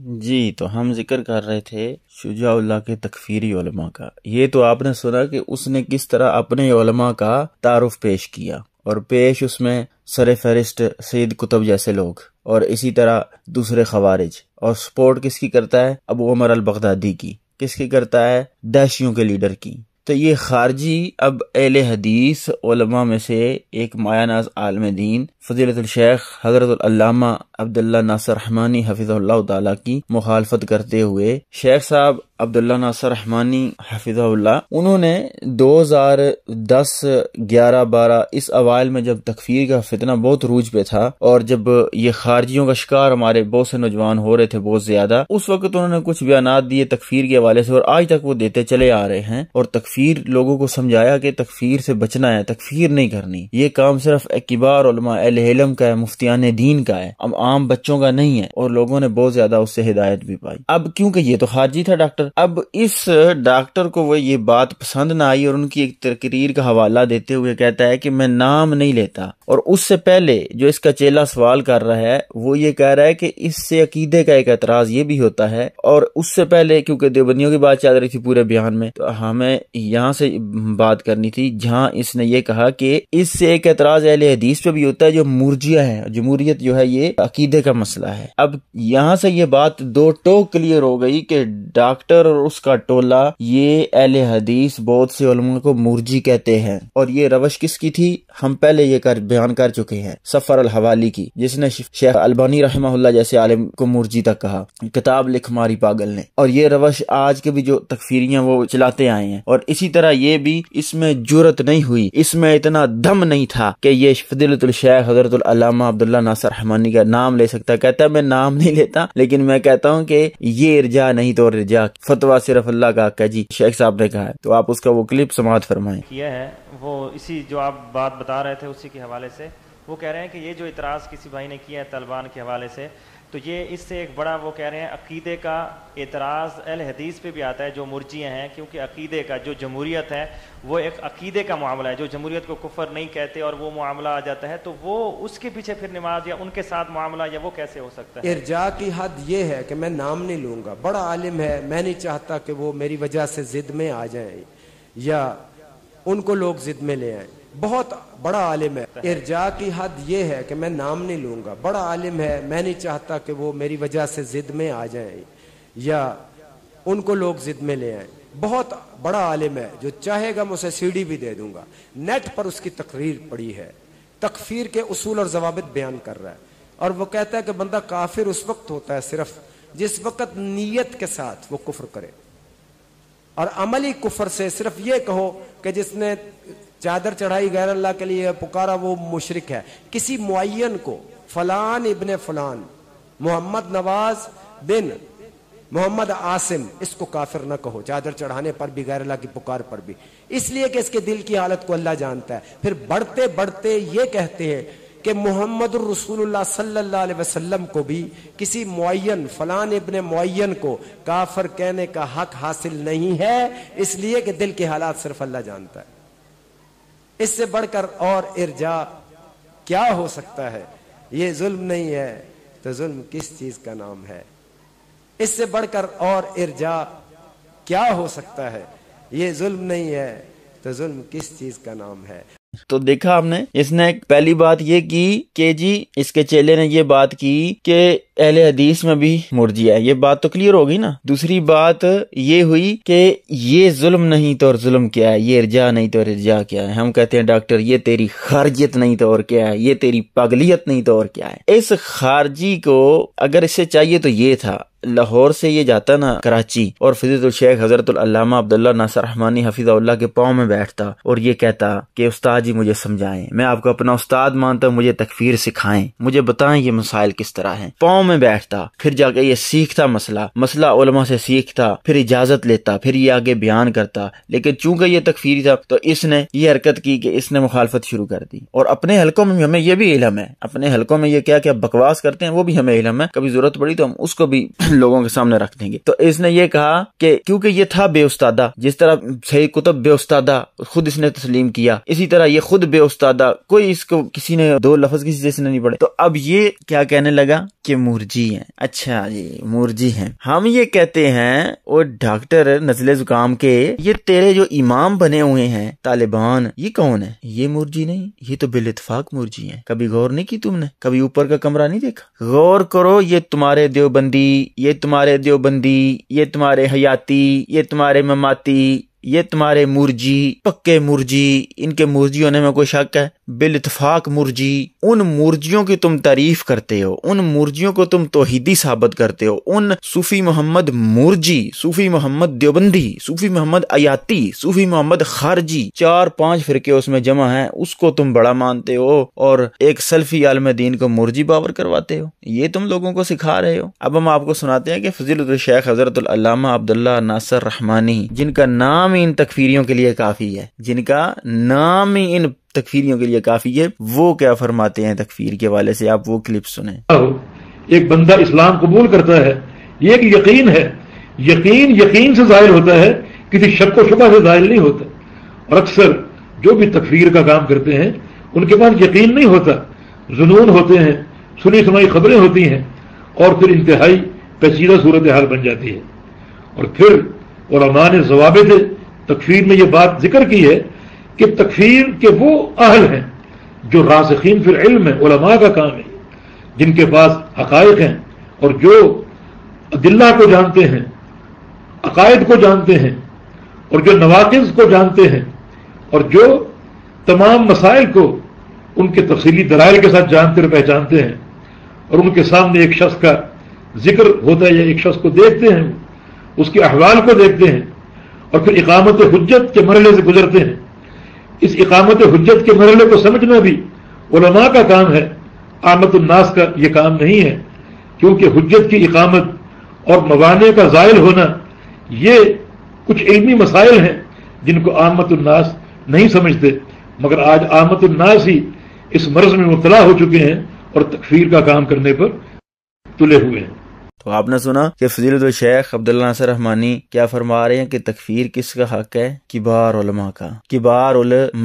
जी तो हम जिक्र कर रहे थे शुजाउल्ला के तकफीरी उलमा का ये तो आपने सुना कि उसने किस तरह अपने उलमा का तारुफ पेश किया और पेश उसमें सर फहरिस्त सईद कुतुब जैसे लोग और इसी तरह दूसरे खवारिज और सपोर्ट किसकी करता है अबू उमर अल बगदादी की किसकी करता है दहशियों के लीडर की तो ये खारजी अब एल हदीस ओलमा में से एक मायानाज आलम दीन फजीलतशेख हजरतल्लामा अब्दुल्ला नासर रहमानी हफिज़ल्ला की मुखालफत करते हुए शेख साहब अब्दुल्ला नासर रहमानी हफिज़ल्ला उन्होंने 2010 11 12 इस अवाइल में जब तकफीर का फितना बहुत रूज पे था और जब ये खारजियों का शिकार हमारे बहुत से नौजवान हो रहे थे बहुत ज्यादा उस वक्त उन्होंने कुछ बयान दिए तकफीर के हवाले से और आज तक वो देते चले आ रहे हैं और तकफीर लोगों को समझाया कि तकफीर से बचना है तकफीर नहीं करनी ये काम सिर्फ एकिबार अहलम का है मुफ्तियान दीन का है अब आम बच्चों का नहीं है और लोगों ने बहुत ज्यादा उससे हिदायत भी पाई अब क्योंकि ये तो खारजी था डॉक्टर अब इस डॉक्टर को वो ये बात पसंद ना आई और उनकी एक तकरीर का हवाला देते हुए कहता है कि मैं नाम नहीं लेता और उससे पहले जो इसका चेला सवाल कर रहा है वो ये कह रहा है कि इससे अकीदे का एक एतराज ये भी होता है और उससे पहले क्योंकि देवबंदियों की बात चल रही थी पूरे बयान में तो हमें यहाँ से बात करनी थी जहाँ इसने ये कहा कि इससे एक एतराज अहल हदीस पे भी होता है जो मुर्जिया है जमूरियत जो है ये अकीदे का मसला है अब यहाँ से ये बात दो टोक क्लियर हो गई कि डॉक्टर और उसका टोला ये अहल हदीस बहुत से को मुर्जी कहते हैं और ये रवश किसकी थी हम पहले ये कर बयान कर चुके हैं सफर अल हवाली की जिसने शेख अल्बानी रहमा जैसे आलिम को मुर्जी तक कहा किताब लिख मारी पागल ने और ये रवश आज के भी जो तकफीरियां वो चलाते आए हैं और इसी तरह ये भी इसमें जरूरत नहीं हुई इसमें इतना दम नहीं था कि ये फदिलतुल शेख हजरत अब्दुल्ला नासर रहमानी का नाम ले सकता कहता मैं नाम नहीं लेता लेकिन मैं कहता हूँ कि ये इर्जा नहीं तो रिजा फतवा सिर्फ अल्लाह का हक है जी शेख साहब ने कहा है तो आप उसका वो क्लिप समाप्त फरमाए किया है वो इसी जो आप बात बता रहे थे उसी के हवाले से वो कह रहे हैं कि ये जो इतराज़ किसी भाई ने किया है तलबान के हवाले से तो ये इससे एक बड़ा वो कह रहे हैं अकीदे का एतराज़ अल हदीस पे भी आता है जो मुर्जियाँ हैं क्योंकि अकीदे का जो जमहूरीत है वो एक अकीदे का मामला है जो जमहूरीत को कुफर नहीं कहते और वो मामला आ जाता है तो वो उसके पीछे फिर नमाज या उनके साथ मामला या वो कैसे हो सकता है इर्जा की हद ये है कि मैं नाम नहीं लूँगा बड़ा आलिम है मैं नहीं चाहता कि वो मेरी वजह से ज़िद में आ जाए या उनको लोग जिद में ले आए बहुत बड़ा आलिम है इर्जा की हद यह है कि मैं नाम नहीं लूंगा बड़ा आलिम है मैं नहीं चाहता कि वो मेरी वजह से जिद में आ जाए या उनको लोग जिद में ले आए बहुत बड़ा आलिम है जो चाहेगा मैं उसे सीढ़ी भी दे दूंगा नेट पर उसकी तकरीर पड़ी है तकफीर के असूल और जवाब बयान कर रहा है और वो कहता है कि बंदा काफिर उस वक्त होता है सिर्फ जिस वक्त नीयत के साथ वो कुफर करे और अमली कुफर से सिर्फ ये कहो कि जिसने चादर चढ़ाई गैर अल्लाह के लिए पुकारा वो मुशरक है किसी मुन को फलान इबन फलान मोहम्मद नवाज बिन मोहम्मद आसिम इसको काफिर ना कहो चादर चढ़ाने पर भी गैर अल्लाह की पुकार पर भी इसलिए कि इसके दिल की हालत को अल्लाह जानता है फिर बढ़ते बढ़ते ये कहते हैं कि मोहम्मद रसूलुल्लाह सल्लल्लाहु अलैहि वसल्लम को भी किसी मुन फलान इबन मुन को काफर कहने का हक हासिल नहीं है इसलिए कि दिल के हालात सिर्फ अल्लाह जानता है इससे बढ़कर और इर्जा क्या हो सकता है ये जुल्म नहीं है तो जुल्म किस चीज का नाम है इससे बढ़कर और इर्जा क्या हो सकता है ये जुल्म नहीं है तो जुल्म किस चीज का नाम है तो देखा हमने इसने पहली बात ये की के जी इसके चेले ने ये बात की के अहले हदीस में भी मुर्जी है ये बात तो क्लियर होगी ना दूसरी बात ये हुई कि ये जुल्म नहीं तो और जुल्म क्या है ये इर्जा नहीं तो इर्जा क्या है हम कहते हैं डॉक्टर ये तेरी खारजियत नहीं तो और क्या है ये तेरी पगलियत नहीं तो और क्या है इस खारजी को अगर इसे चाहिए तो ये था लाहौर से ये जाता ना कराची और फिजतुल शेख हजरत अब्दुल्ला नासर रहमानी हफीज़ा के पाँव में बैठता और ये कहता कि उस्ताद जी मुझे समझाएं मैं आपको अपना उस्ताद मानता हूँ मुझे तकफीर सिखाएं मुझे बताएं ये मसाइल किस तरह हैं पाँव में बैठता फिर जाके ये सीखता मसला मसला उलमा से सीखता फिर इजाजत लेता फिर ये आगे बयान करता लेकिन चूंकि ये तकफीर था तो इसने ये हरकत की कि इसने मुखालफत शुरू कर दी और अपने हलकों में हमें यह भी इलम है अपने हलकों में ये क्या क्या बकवास करते हैं वो भी हमें इलम है कभी जरूरत पड़ी तो हम उसको भी लोगों के सामने रख देंगे तो इसने ये कहा कि क्योंकि ये था बेउस्तादा जिस तरह सही कुतुब बेउस्तादा खुद इसने तस्लीम किया इसी तरह ये खुद बेउस्तादा कोई इसको किसी ने दो लफ्ज किसी जैसे नहीं पड़े तो अब ये क्या कहने लगा कि मुर्जी है अच्छा जी मुर्जी है हम ये कहते हैं वो डॉक्टर नजले जुकाम के ये तेरे जो इमाम बने हुए हैं तालिबान ये कौन है ये मुर्जी नहीं ये तो इतफाक मुर्जी है कभी गौर नहीं की तुमने कभी ऊपर का कमरा नहीं देखा गौर करो ये तुम्हारे देवबंदी ये तुम्हारे देवबंदी ये तुम्हारे हयाती ये तुम्हारे ममाती ये तुम्हारे मुर्जी पक्के मुर्जी इनके मुर्जी होने में कोई शक है बिलतफाक मुर्जी उन मुर्जियों की तुम तारीफ करते हो उन मुर्जियों को तुम तोहिदी साबित करते हो उन सूफ़ी मोहम्मद मुर्जी सूफ़ी मोहम्मद देवबंदी सूफ़ी मोहम्मद अयाती सूफ़ी मोहम्मद खारजी चार पांच फिरके उसमें जमा हैं उसको तुम बड़ा मानते हो और एक सल्फी आलम दीन को मुर्जी बावर करवाते हो ये तुम लोगों को सिखा रहे हो अब हम आपको सुनाते हैं कि फजील शेख हजरत अब्दुल्ला नासर रहमानी जिनका नाम ही इन तकफीरियों के लिए काफ़ी है जिनका नाम ही इन तकफीरियों के लिए काफी है वो क्या फरमाते हैं तकफीर के वाले से आप वो क्लिप सुने एक बंदा इस्लाम कबूल करता है ये एक यकीन है यकीन यकीन से जाहिर होता है किसी शक व शुबा से जाहिर नहीं होता और अक्सर जो भी तकफीर का काम करते हैं उनके पास यकीन नहीं होता जुनून होते हैं सुनी सुनाई खबरें होती हैं और फिर इंतहाई पेचीदा सूरत हाल बन जाती है और फिर ने जवाब तकफीर में ये बात जिक्र की है कि तकफीर के वो अहल हैं जो रासखीन फिर इल्म है उलमा का काम है जिनके पास हकायक हैं और जो दिल्ला को जानते हैं अकायद को जानते हैं और जो नवाकज को जानते हैं और जो तमाम मसाइल को उनके तफसीली दराइल के साथ जानते और पहचानते हैं और उनके सामने एक शख्स का जिक्र होता है या एक शख्स को देखते हैं उसके अहवाल को देखते हैं और फिर इकामत हजत के मरले से गुजरते हैं इस इकामत हजत के मरले को समझना भी उलमा का काम है आमदुलनास का ये काम नहीं है क्योंकि हजत की इकामत और मवाने का जायल होना ये कुछ इलमी मसाइल हैं जिनको आमदुलनास नहीं समझते मगर आज आमदुलनास ही इस मर्ज में मुबला हो चुके हैं और तकफीर का काम करने पर तुले हुए हैं तो आपने सुना कि फजील शेख अब्दुल्ला नसर रहमानी क्या फरमा रहे हैं कि तकफीर किसका हक है किबार उलमा का किबार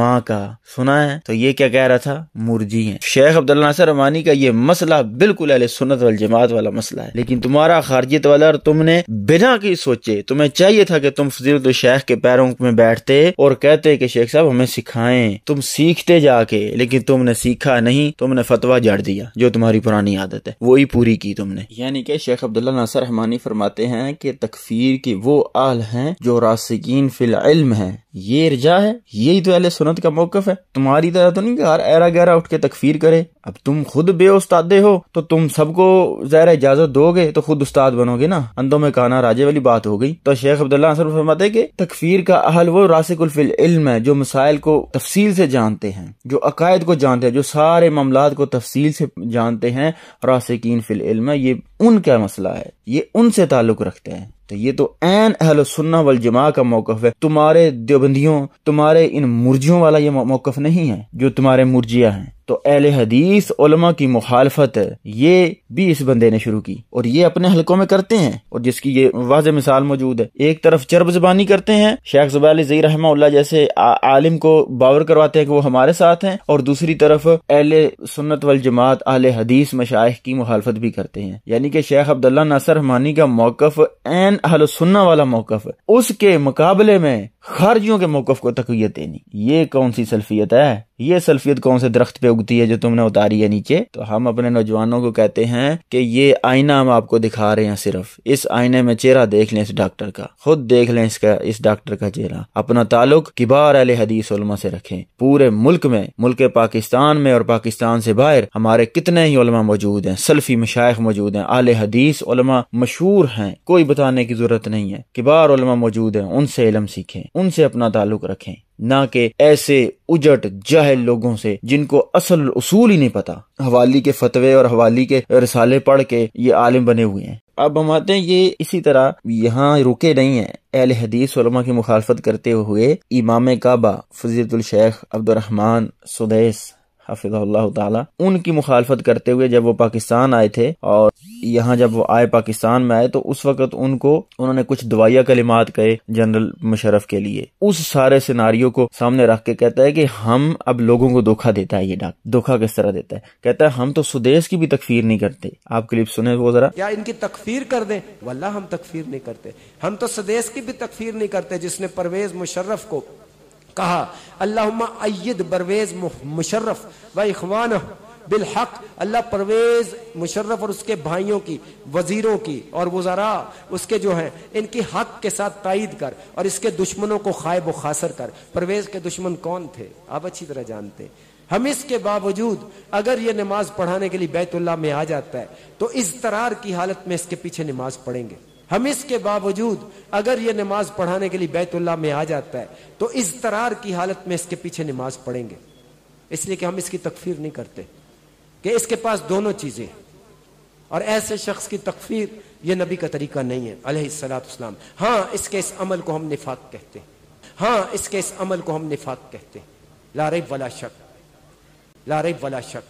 माँ का सुना है तो ये क्या कह रहा था मुर्जी है शेख अब्दुल्ला नसर रहमानी का ये मसला बिल्कुल अहले सुनत वाल जमात वाला मसला है लेकिन तुम्हारा खारजियत वाला और तुमने बिना की सोचे तुम्हें चाहिए था कि तुम फजील शेख के पैरों में बैठते और कहते कि शेख साहब हमें सिखाए तुम सीखते जाके लेकिन तुमने सीखा नहीं तुमने फतवा जड़ दिया जो तुम्हारी पुरानी आदत है वही पूरी की तुमने यानी कि शेख शेख अब्दुल्ला नासर हमानी फरमाते हैं कि तकफीर की वो आल हैं जो रासिकीन फिल इल्म हैं ये रजा है यही तो अहल सुनत का मौकफ है तुम्हारी तरह तो नहीं कि हर एरा गहरा उठ के तकफीर करे अब तुम खुद बे बेउस्तादे हो तो तुम सबको जहरा इजाजत दोगे तो खुद उस्ताद बनोगे ना अंधों में काना राजे वाली बात हो गई तो शेख अब्दुल्ला असर फरमाते कि तकफीर का अहल वो रासिकुलफिल इल्म है जो मसाइल को तफसील से जानते हैं जो अकायद को जानते हैं जो सारे मामला को तफसील से जानते हैं रासिकीन फिल इल्म है ये उन क्या मसला है ये उनसे ताल्लुक रखते हैं तो ये तो एन अहल सुन्ना वल जमा का मौकफ है तुम्हारे देवबंदियों तुम्हारे इन मुर्जियों वाला ये मौकफ नहीं है जो तुम्हारे मुर्जिया हैं तो अहल हदीस उलमा की मुखालफत ये भी इस बंदे ने शुरू की और ये अपने हलकों में करते हैं और जिसकी ये वाज मिसाल मौजूद है एक तरफ चरब जबानी करते हैं शेख जबाल जई रहमा जैसे आ, आलिम को बावर करवाते हैं कि वो हमारे साथ हैं और दूसरी तरफ अहल सुन्नत वल जमात अहल हदीस मशाइ की मुखालफत भी करते हैं यानी कि शेख अब्दुल्ला नसर हमानी का मौकफ एन अहल सुन्ना वाला मौकफ उसके मुकाबले में खारजियों के मौकफ को तकवीत देनी ये कौन सी सल्फियत है ये सल्फियत कौन से दरख्त पे उगती है जो तुमने उतारी है नीचे तो हम अपने नौजवानों को कहते हैं कि ये आईना हम आपको दिखा रहे हैं सिर्फ इस आईने में चेहरा देख लें इस डॉक्टर का खुद देख लें इसका इस डॉक्टर का चेहरा अपना ताल्लुक किबार अल हदीस से रखें पूरे मुल्क में मुल्क पाकिस्तान में और पाकिस्तान से बाहर हमारे कितने ही उलमा मौजूद हैं सल्फी मशाइ मौजूद हैं आल हदीस उलमा मशहूर हैं कोई बताने की जरूरत नहीं है किबार उलमा मौजूद हैं उनसे इलम सीखें उनसे अपना ताल्लुक रखें ना कि ऐसे उजट जाहिल लोगों से जिनको असल उसूल ही नहीं पता हवाली के फतवे और हवाली के रसाले पढ़ के ये आलिम बने हुए हैं अब हम आते हैं ये इसी तरह यहाँ रुके नहीं है अहल हदीस की मुखालफत करते हुए इमाम काबा फजीतुल शेख अब्दुलरहमान सुदेश हफिज़ल्ला उनकी मुखालफत करते हुए जब वो पाकिस्तान आए थे और यहाँ जब वो आए पाकिस्तान में आए तो उस वक्त उनको उन्होंने कुछ दवाइया कलिमात कहे जनरल मुशरफ के लिए उस सारे सिनारियों को सामने रख के कहता है कि हम अब लोगों को धोखा देता है ये डाक धोखा किस तरह देता है कहता है हम तो सुदेश की भी तकफीर नहीं करते आप क्लिप सुने वो जरा क्या इनकी तकफीर कर दे वल्ला हम तकफीर नहीं करते हम तो सुदेश की भी तकफीर नहीं करते जिसने परवेज मुशर्रफ को कहा अल्लाह अयद परवेज मुशर्रफ व इखवान बिलहक अल्लाह परवेज मुशर्रफ और उसके भाइयों की वजीरों की और जरा उसके जो हैं इनकी हक के साथ तायद कर और इसके दुश्मनों को खायब खासर कर परवेज के दुश्मन कौन थे आप अच्छी तरह जानते हम इसके बावजूद अगर ये नमाज पढ़ाने के लिए बैतुल्ला में आ जाता है तो इस तरार की हालत में इसके पीछे नमाज पढ़ेंगे हम इसके बावजूद अगर ये नमाज पढ़ाने के लिए बैतुल्ला में आ जाता है तो इस तरार की हालत में इसके पीछे नमाज पढ़ेंगे इसलिए कि हम इसकी तकफीर नहीं करते कि इसके पास दोनों चीजें और ऐसे शख्स की तकफीर यह नबी का तरीका नहीं है अलहलाम हाँ इसके इस अमल को हम निफाक कहते हैं हाँ इसके इस अमल को हम निफाक कहते हैं लारब वाला शक लारब वाला शक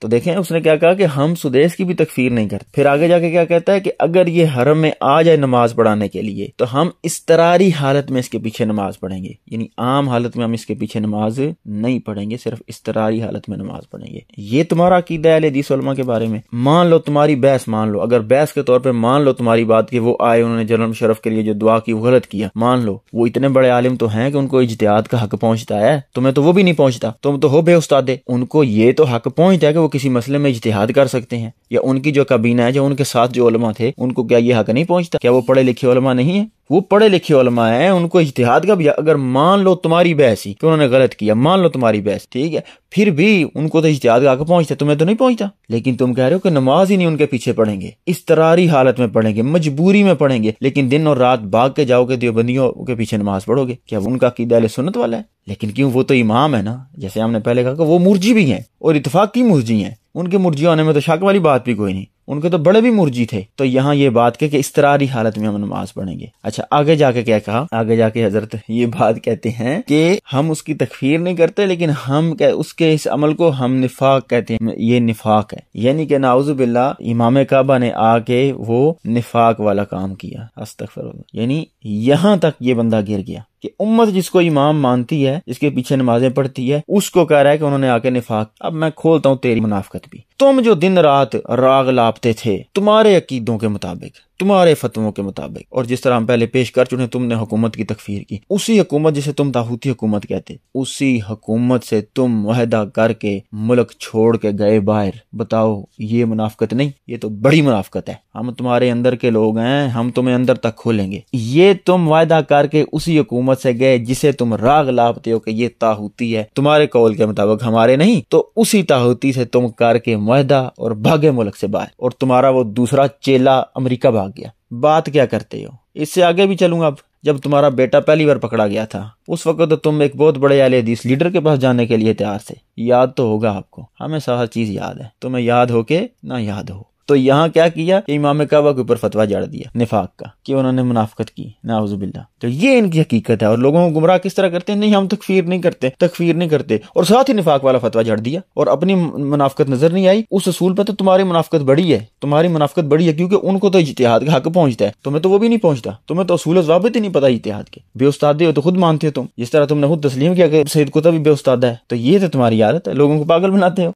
तो देखें उसने क्या कहा कि हम सुदेश की भी तकफीर नहीं करते फिर आगे जाके क्या कहता है कि अगर ये हरम में आ जाए नमाज पढ़ाने के लिए तो हम इस तरारी हालत में इसके पीछे नमाज पढ़ेंगे यानी आम हालत में हम इसके पीछे नमाज नहीं पढ़ेंगे सिर्फ इस तरारी हालत में नमाज पढ़ेंगे ये तुम्हारा अकीदा है हदीस के बारे में मान लो तुम्हारी बहस मान लो अगर बहस के तौर पर मान लो तुम्हारी बात की वो आए उन्होंने जनरल शरफ के लिए जो दुआ की वो गलत किया मान लो वो इतने बड़े आलिम तो हैं कि उनको इजतिहाद का हक पहुंचता है तुम्हें तो वो भी नहीं पहुंचता तुम तो हो बे उस्तादे उनको ये तो हक पहुंचता है कि वो किसी मसले में इजतहाद कर सकते हैं या उनकी जो काबीना है जो उनके साथ जो थे उनको क्या ये हक नहीं पहुंचता क्या वो पढ़े लिखे नहीं है वो पढ़े लिखे उलमा हैं उनको इतिहाद का भी अगर मान लो तुम्हारी बहस ही कि उन्होंने गलत किया मान लो तुम्हारी बहस ठीक है फिर भी उनको तो इतिहाद का आगे पहुंचता तुम्हें तो नहीं पहुंचता लेकिन तुम कह रहे हो कि नमाज ही नहीं उनके पीछे पढ़ेंगे इस तरारी हालत में पढ़ेंगे मजबूरी में पढ़ेंगे लेकिन दिन और रात भाग के जाओगे देवबंदियों के पीछे नमाज पढ़ोगे क्या उनका कीदा सुनत वाला है लेकिन क्यों वो तो इमाम है ना जैसे हमने पहले कहा कि वो मुर्जी भी हैं और इतफाक की मुर्जी हैं उनके मुर्जी आने में तो शक वाली बात भी कोई नहीं उनके तो बड़े भी मुर्जी थे तो यहाँ ये बात के कि इसतरारी हालत में हम नमाज पढ़ेंगे अच्छा आगे जाके क्या कहा आगे जाके हजरत ये बात कहते हैं कि हम उसकी तकफीर नहीं करते लेकिन हम कह, उसके इस अमल को हम निफाक कहते हैं ये निफाक है यानी कि बिल्ला इमाम काबा ने आके वो निफाक वाला काम किया अस्तफर यानी यहाँ तक ये बंदा गिर गया कि उम्मत जिसको इमाम मानती है जिसके पीछे नमाजें पढ़ती है उसको कह रहा है कि उन्होंने आके निफाक अब मैं खोलता हूँ तेरी मुनाफकत भी तुम जो दिन रात राग लापते थे तुम्हारे अकीदों के मुताबिक तुम्हारे फतवों के मुताबिक और जिस तरह हम पहले पेश कर चुके तुमने हुकूमत की तकफीर की उसी हुकूमत जिसे तुम ताहूती हुकूमत कहते उसी हुकूमत से तुम वहदा करके मुल्क छोड़ के गए बाहर बताओ ये मुनाफ्त नहीं ये तो बड़ी मुनाफ्त है हम तुम्हारे अंदर के लोग हैं हम तुम्हें अंदर तक खोलेंगे ये तुम वायदा करके उसी हुकूमत से गए जिसे तुम राग लापते हो कि ये ताहूती है तुम्हारे कौल के मुताबिक हमारे नहीं तो उसी ताहूती से तुम करके वायदा और भागे मुल्क से बाहर और तुम्हारा वो दूसरा चेला अमरीका भाग आ गया बात क्या करते हो इससे आगे भी चलूंगा अब जब तुम्हारा बेटा पहली बार पकड़ा गया था उस वक्त तो तुम एक बहुत बड़े आले हदीस लीडर के पास जाने के लिए तैयार थे याद तो होगा आपको हमें सारा चीज याद है तुम्हें याद हो के ना याद हो तो यहाँ क्या किया कि इमाम काबा के ऊपर फतवा जाड़ दिया निफाक का कि उन्होंने मुनाफत की नाउजुबिल्ला तो ये इनकी हकीकत है और लोगों को गुमराह किस तरह करते हैं नहीं हम तकफीर नहीं करते तकफीर नहीं करते और साथ ही निफाक वाला फतवा जाड़ दिया और अपनी मुनाफत नजर नहीं आई उस असूल पर तो तुम्हारी मुनाफत बड़ी है तुम्हारी मुनाफत बड़ी है क्योंकि उनको तो इतिहाद का हक पहुंचता है तुम्हें तो वो भी नहीं पहुंचता तुम्हें तो असूल वाबत ही नहीं पता इतिहाद के बेउस्तादे हो तो खुद मानते हो तुम जिस तरह तुमने खुद तस्लीम किया सैद को भी बेउस्तादा है तो ये तो तुम्हारी आदत है लोगों को पागल बनाते हो